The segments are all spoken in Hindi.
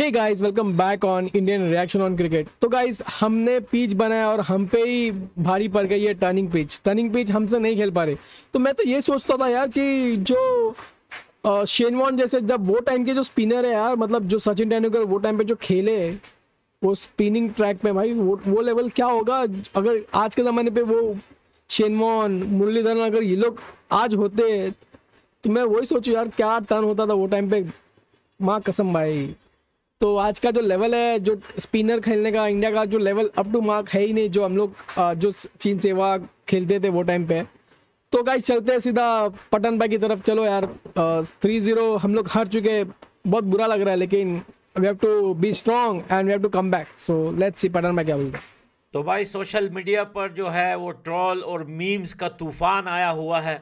Hey guys welcome back on Indian reaction on cricket तो गाइस हमने पिच बनाया और हम पे ही भारी पड़ गई है टर्निंग पिच टर्निंग पिच हमसे नहीं खेल पा रहे तो मैं तो ये सोचता था यार कि जो शेनवॉन जैसे जब वो टाइम के जो स्पिनर है यार मतलब जो सचिन तेंदुलकर वो टाइम पे जो खेले वो स्पिनिंग ट्रैक पे भाई वो वो लेवल क्या होगा अगर आज के ज़माने पर वो शेनवॉन मुरलीधरन अगर ये लोग आज होते तो मैं वही सोचू यार क्या टर्न होता था वो टाइम पे माँ कसम भाई तो आज का जो लेवल है जो स्पिनर खेलने का इंडिया का जो लेवल अप टू मार्क है ही नहीं जो हम लोग जो चीन सेवा खेलते थे वो टाइम पे तो गाइस चलते हैं सीधा पटन भाई की तरफ चलो यार थ्री जीरो हम लोग हार चुके बहुत बुरा लग रहा है लेकिन we have to be strong and we have to come back so let's see Pathan भाई क्या बोलते हैं तो भाई सोशल मीडिया पर जो है वो ट्रॉल और मीम्स का तूफान आया हुआ है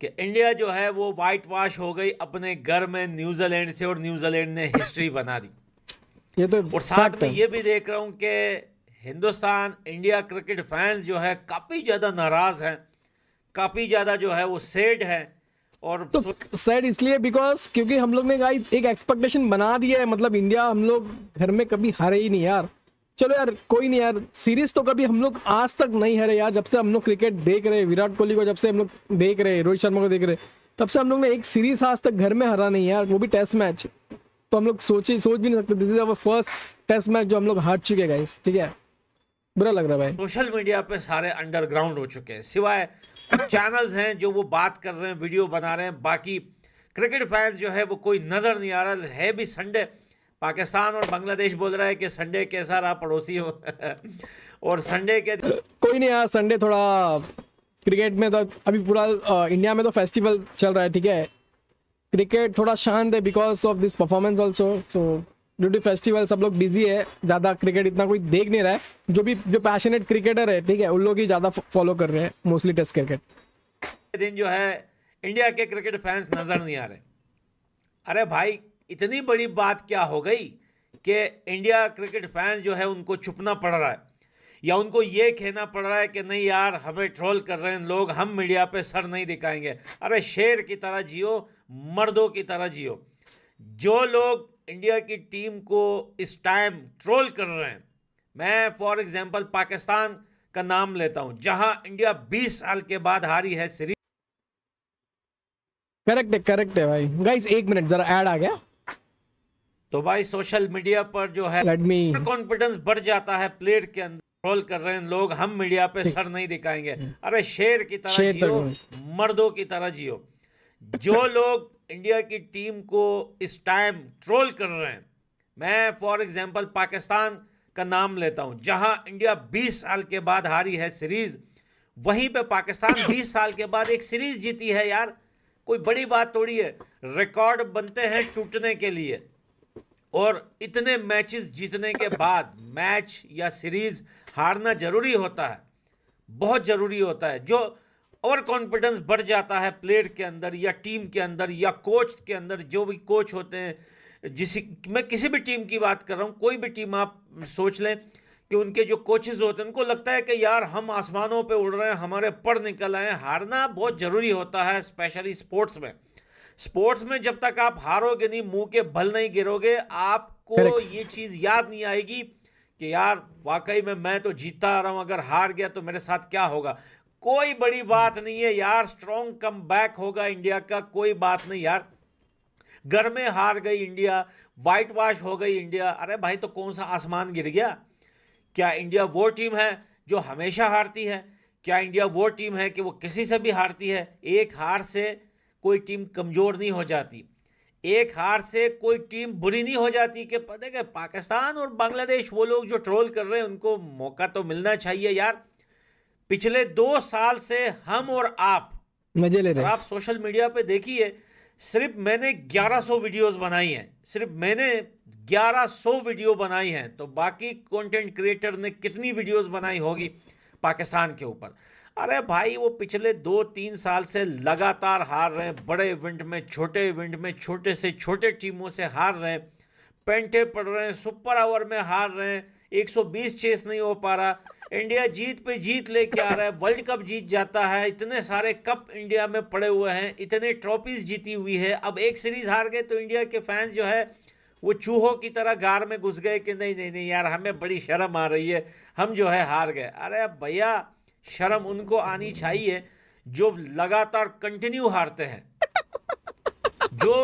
कि इंडिया जो है वो वाइट वॉश हो गई अपने घर में न्यूजीलैंड से और न्यूजीलैंड ने हिस्ट्री बना दी ये तो और साथ में ये भी देख रहा हूँ कि हिंदुस्तान इंडिया क्रिकेट फैंस जो है काफ़ी ज़्यादा नाराज़ हैं काफ़ी ज़्यादा जो है वो सेड है और तो सैड इसलिए बिकॉज क्योंकि हम लोग ने गाइस एक एक्सपेक्टेशन बना दिया है मतलब इंडिया हम लोग घर में कभी हारे ही नहीं यार चलो यार कोई नहीं यार सीरीज तो कभी हम लोग आज तक नहीं हरे यार जब से हम लोग क्रिकेट देख रहे विराट कोहली को जब से हम लोग देख रहे रोहित शर्मा को देख रहे तब से हम लोग ने एक सीरीज आज तक घर में हरा नहीं यार वो भी टेस्ट मैच तो हम लोग सोच ही सोच भी नहीं सकते this is our first test match जो हम लोग हार चुके गए ठीक है बुरा लग रहा है भाई सोशल मीडिया पे सारे अंडरग्राउंड हो चुके हैं सिवाय चैनल्स हैं जो वो बात कर रहे हैं वीडियो बना रहे हैं बाकी क्रिकेट फैंस जो है वो कोई नज़र नहीं आ रहा है भी संडे पाकिस्तान और बांग्लादेश बोल रहा है कि संडे कैसा रहा पड़ोसी हो और संडे के कोई नहीं यार संडे थोड़ा क्रिकेट में तो अभी पूरा इंडिया में तो फेस्टिवल चल रहा है ठीक है क्रिकेट थोड़ा शांत है because of this performance also so due to festival सब लोग बिजी है ज़्यादा क्रिकेट इतना कोई देख नहीं रहा है जो भी जो पैशनेट क्रिकेटर है ठीक है उन लोग ही ज़्यादा फॉलो कर रहे हैं मोस्टली टेस्ट क्रिकेट दिन जो है इंडिया के क्रिकेट फैंस नज़र नहीं आ रहे अरे भाई इतनी बड़ी बात क्या हो गई कि इंडिया क्रिकेट फैंस जो है उनको छुपना पड़ रहा है या उनको ये कहना पड़ रहा है कि नहीं यार हमें ट्रोल कर रहे हैं लोग हम मीडिया पे सर नहीं दिखाएंगे अरे शेर की तरह जियो मर्दों की तरह जियो जो लोग इंडिया की टीम को इस टाइम ट्रोल कर रहे हैं मैं फॉर एग्जांपल पाकिस्तान का नाम लेता हूं जहां इंडिया 20 साल के बाद हारी है सीरीज करेक्ट है करेक्ट है भाई गाइस एक मिनट जरा ऐड आ गया तो भाई सोशल मीडिया पर जो है कॉन्फिडेंस बढ़ जाता है प्लेयर के अंदर ट्रोल कर रहे हैं लोग हम मीडिया पे सर नहीं दिखाएंगे अरे शेर की तरह जियो मर्दों की तरह जियो जो लोग इंडिया की टीम को इस टाइम ट्रोल कर रहे हैं मैं फॉर एग्जांपल पाकिस्तान का नाम लेता हूं जहां इंडिया 20 साल के बाद हारी है सीरीज वहीं पे पाकिस्तान 20 साल के बाद एक सीरीज जीती है यार कोई बड़ी बात थोड़ी है रिकॉर्ड बनते हैं टूटने के लिए और इतने मैचेस जीतने के बाद मैच या सीरीज हारना जरूरी होता है बहुत ज़रूरी होता है जो ओवर कॉन्फिडेंस बढ़ जाता है प्लेयर के अंदर या टीम के अंदर या कोच के अंदर जो भी कोच होते हैं जिस मैं किसी भी टीम की बात कर रहा हूँ कोई भी टीम आप सोच लें कि उनके जो कोचेज होते हैं उनको लगता है कि यार हम आसमानों पे उड़ रहे हैं हमारे पढ़ निकल आए हारना बहुत ज़रूरी होता है स्पेशली स्पोर्ट्स में स्पोर्ट्स में जब तक आप हारोगे नहीं मुंह के बल नहीं गिरोगे आपको ये चीज याद नहीं आएगी कि यार वाकई में मैं तो जीतता रहा हूं अगर हार गया तो मेरे साथ क्या होगा कोई बड़ी बात नहीं है यार स्ट्रॉन्ग कम बैक होगा इंडिया का कोई बात नहीं यार घर में हार गई इंडिया वाइट वाश हो गई इंडिया अरे भाई तो कौन सा आसमान गिर गया क्या इंडिया वो टीम है जो हमेशा हारती है क्या इंडिया वो टीम है कि वो किसी से भी हारती है एक हार से कोई टीम कमज़ोर नहीं हो जाती एक हार से कोई टीम बुरी नहीं हो जाती कि पता है कि पाकिस्तान और बांग्लादेश वो लोग जो ट्रोल कर रहे हैं उनको मौका तो मिलना चाहिए यार पिछले दो साल से हम और आप मजे ले रहे आप सोशल मीडिया पे देखिए सिर्फ मैंने 1100 वीडियोस बनाई हैं सिर्फ मैंने 1100 वीडियो बनाई हैं तो बाकी कंटेंट क्रिएटर ने कितनी वीडियोस बनाई होगी पाकिस्तान के ऊपर अरे भाई वो पिछले दो तीन साल से लगातार हार रहे हैं बड़े इवेंट में छोटे इवेंट में छोटे से छोटे टीमों से हार रहे हैं पेंटे पड़ रहे हैं सुपर ओवर में हार रहे हैं 120 चेस नहीं हो पा रहा इंडिया जीत पे जीत लेके आ रहा है वर्ल्ड कप जीत जाता है इतने सारे कप इंडिया में पड़े हुए हैं इतने ट्रॉफीज जीती हुई है अब एक सीरीज हार गए तो इंडिया के फैंस जो है वो चूहों की तरह गार में घुस गए कि नहीं नहीं नहीं यार हमें बड़ी शर्म आ रही है हम जो है हार गए अरे भैया शर्म उनको आनी चाहिए जो लगातार कंटिन्यू हारते हैं जो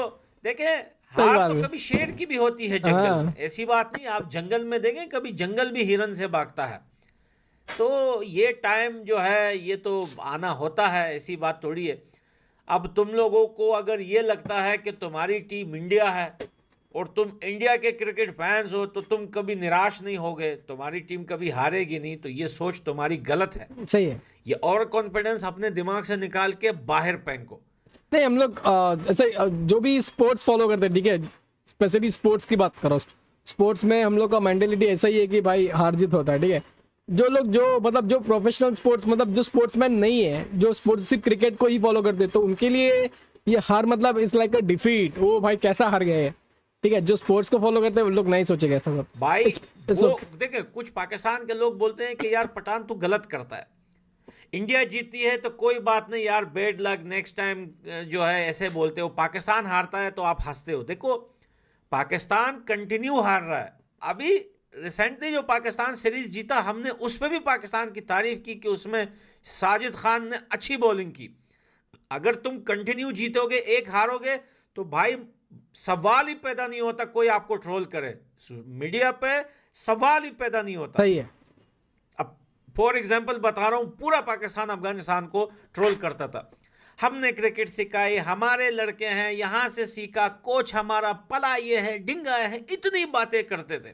देखे हार तो कभी शेर की भी होती है जंगल हाँ। में ऐसी बात नहीं आप जंगल में देखें कभी जंगल भी हिरन से भागता है तो ये टाइम जो है ये तो आना होता है ऐसी बात थोड़ी है अब तुम लोगों को अगर ये लगता है कि तुम्हारी टीम इंडिया है और तुम इंडिया के क्रिकेट फैंस हो तो तुम कभी निराश नहीं होगे तुम्हारी टीम कभी हारेगी नहीं तो ये सोच तुम्हारी गलत है सही है ये और कॉन्फिडेंस अपने दिमाग से निकाल के बाहर फेंको नहीं हम लोग जो भी स्पोर्ट्स फॉलो करते हैं ठीक है स्पेशली स्पोर्ट्स की बात करो स्पोर्ट्स में हम लोग का मैंटेलिटी ऐसा ही है कि भाई हार जीत होता है ठीक है जो लोग जो मतलब जो प्रोफेशनल स्पोर्ट्स मतलब जो स्पोर्ट्समैन नहीं है जो स्पोर्ट्स सिर्फ क्रिकेट को ही फॉलो करते तो उनके लिए ये हार मतलब इज लाइक अ डिफीट वो भाई कैसा हार गया है ठीक है जो स्पोर्ट्स को फॉलो करते हैं वो लोग नहीं सोचेगा ऐसा सब भाई देखे कुछ पाकिस्तान के लोग बोलते हैं कि यार पठान तू गलत करता है इंडिया जीतती है तो कोई बात नहीं यार बेड लग नेक्स्ट टाइम जो है ऐसे बोलते हो पाकिस्तान हारता है तो आप हंसते हो देखो पाकिस्तान कंटिन्यू हार रहा है अभी रिसेंटली जो पाकिस्तान सीरीज जीता हमने उस पर भी पाकिस्तान की तारीफ की कि उसमें साजिद खान ने अच्छी बॉलिंग की अगर तुम कंटिन्यू जीतोगे एक हारोगे तो भाई सवाल ही पैदा नहीं होता कोई आपको ट्रोल करे मीडिया पे सवाल ही पैदा नहीं होता सही है अब फॉर एग्जांपल बता रहा हूं पूरा पाकिस्तान अफगानिस्तान को ट्रोल करता था हमने क्रिकेट सिखाई हमारे लड़के हैं यहां से सीखा कोच हमारा पला ये है डिंगा है इतनी बातें करते थे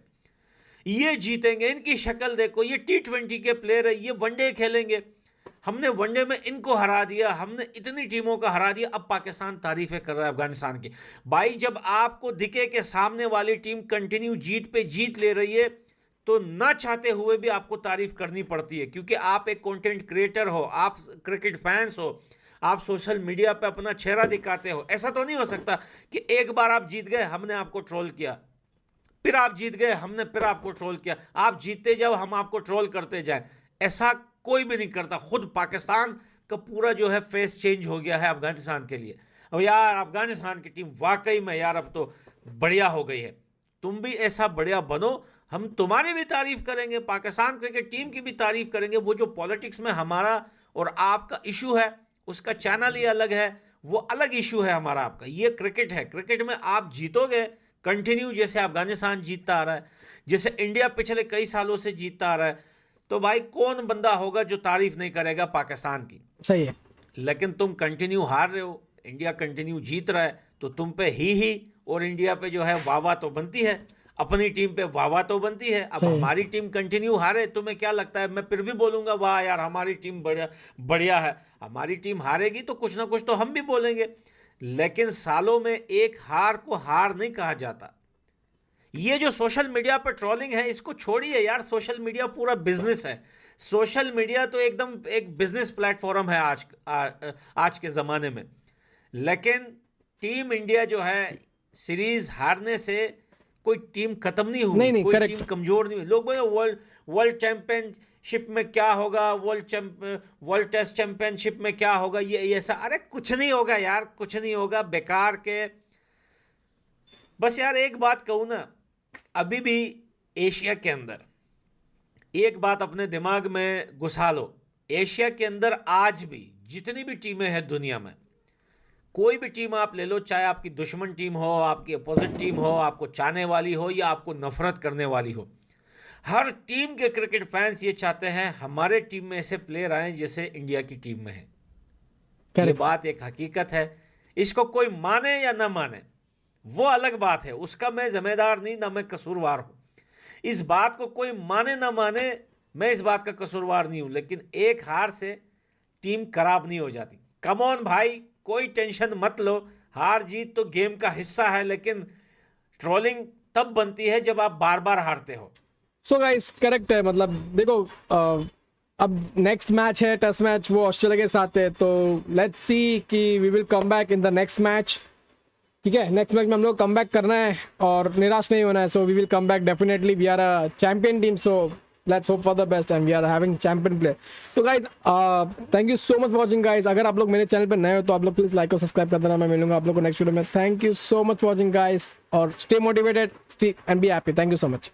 ये जीतेंगे इनकी शक्ल देखो ये टी ट्वेंटी के प्लेयर है ये वनडे खेलेंगे हमने वनडे में इनको हरा दिया हमने इतनी टीमों का हरा दिया अब पाकिस्तान तारीफें कर रहा है अफगानिस्तान की भाई जब आपको दिखे कि सामने वाली टीम कंटिन्यू जीत पे जीत ले रही है तो ना चाहते हुए भी आपको तारीफ करनी पड़ती है क्योंकि आप एक कंटेंट क्रिएटर हो आप क्रिकेट फैंस हो आप सोशल मीडिया पे अपना चेहरा दिखाते हो ऐसा तो नहीं हो सकता कि एक बार आप जीत गए हमने आपको ट्रोल किया फिर आप जीत गए हमने फिर आपको ट्रोल किया आप जीतते जाओ हम आपको ट्रोल करते जाए ऐसा कोई भी नहीं करता खुद पाकिस्तान का पूरा जो है फेस चेंज हो गया है अफगानिस्तान के लिए अब यार अफगानिस्तान की टीम वाकई में यार अब तो बढ़िया हो गई है तुम भी ऐसा बढ़िया बनो हम तुम्हारी भी तारीफ करेंगे पाकिस्तान क्रिकेट टीम की भी तारीफ करेंगे वो जो पॉलिटिक्स में हमारा और आपका इशू है उसका चैनल ही अलग है वो अलग इशू है हमारा आपका ये क्रिकेट है क्रिकेट में आप जीतोगे कंटिन्यू जैसे अफगानिस्तान जीतता आ रहा है जैसे इंडिया पिछले कई सालों से जीतता आ रहा है तो भाई कौन बंदा होगा जो तारीफ नहीं करेगा पाकिस्तान की सही है लेकिन तुम कंटिन्यू हार रहे हो इंडिया कंटिन्यू जीत रहा है तो तुम पे ही ही और इंडिया पे जो है वाह तो बनती है अपनी टीम पे वाह तो बनती है अब हमारी टीम कंटिन्यू हारे तुम्हें क्या लगता है मैं फिर भी बोलूंगा वाह यार हमारी टीम बढ़िया बढ़िया है हमारी टीम हारेगी तो कुछ ना कुछ तो हम भी बोलेंगे लेकिन सालों में एक हार को हार नहीं कहा जाता ये जो सोशल मीडिया पर ट्रोलिंग है इसको छोड़िए यार सोशल मीडिया पूरा बिजनेस है सोशल मीडिया तो एकदम एक बिजनेस प्लेटफॉर्म है आज आज के ज़माने में लेकिन टीम इंडिया जो है सीरीज हारने से कोई टीम खत्म नहीं हुई नहीं, नहीं, कोई correct. टीम कमजोर नहीं हुई लोग बोले वर्ल्ड वर्ल्ड चैंपियनशिप में क्या होगा वर्ल्ड वर्ल्ड टेस्ट चैंपियनशिप में क्या होगा ये ऐसा अरे कुछ नहीं होगा यार कुछ नहीं होगा बेकार के बस यार एक बात कहूँ ना अभी भी एशिया के अंदर एक बात अपने दिमाग में घुसा लो एशिया के अंदर आज भी जितनी भी टीमें हैं दुनिया में कोई भी टीम आप ले लो चाहे आपकी दुश्मन टीम हो आपकी अपोजिट टीम हो आपको चाहने वाली हो या आपको नफरत करने वाली हो हर टीम के क्रिकेट फैंस ये चाहते हैं हमारे टीम में ऐसे प्लेयर आए जैसे इंडिया की टीम में है ये बात एक हकीकत है इसको कोई माने या ना माने वो अलग बात है उसका मैं जिम्मेदार नहीं ना मैं कसूरवार हूं इस बात को कोई माने ना माने मैं इस बात का कसूरवार नहीं हूं लेकिन एक हार से टीम खराब नहीं हो जाती कमौन भाई कोई टेंशन मत लो हार जीत तो गेम का हिस्सा है लेकिन ट्रोलिंग तब बनती है जब आप बार बार हारते हो सो गाइस करेक्ट है मतलब देखो आ... अब नेक्स्ट मैच है टेस्ट मैच वो ऑस्ट्रेलिया के साथ है तो लेट्स सी कि we will come back in the next match ठीक है नेक्स्ट मैच में हम लोग कम बैक करना है और निराश नहीं होना है so we will come back definitely we are a champion team so let's hope for the best and we are having champion player तो guys thank you so much watching guys अगर आप लोग मेरे चैनल पर नए हो तो आप लोग प्लीज़ लाइक और सब्सक्राइब कर देना मैं मिलूंगा आप लोग को नेक्स्ट वीडियो में thank you so much watching guys और stay motivated and be happy thank you so much